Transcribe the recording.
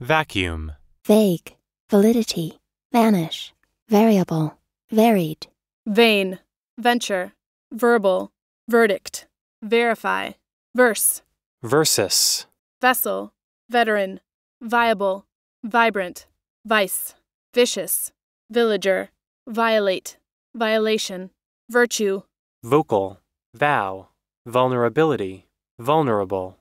Vacuum. Vague. Validity. Vanish. Variable. Varied. Vain. Venture. Verbal. Verdict. Verify. Verse. Versus. Vessel. Veteran. Viable. Vibrant. Vice. Vicious. Villager. Violate. Violation. Virtue. Vocal. Vow. Vulnerability. Vulnerable.